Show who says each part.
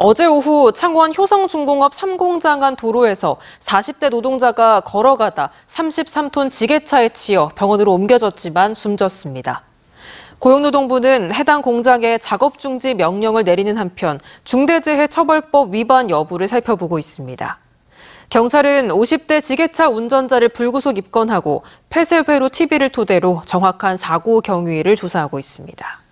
Speaker 1: 어제 오후 창원 효성중공업 3공장 간 도로에서 40대 노동자가 걸어가다 33톤 지게차에 치여 병원으로 옮겨졌지만 숨졌습니다. 고용노동부는 해당 공장에 작업 중지 명령을 내리는 한편 중대재해처벌법 위반 여부를 살펴보고 있습니다. 경찰은 50대 지게차 운전자를 불구속 입건하고 폐쇄회로 TV를 토대로 정확한 사고 경위를 조사하고 있습니다.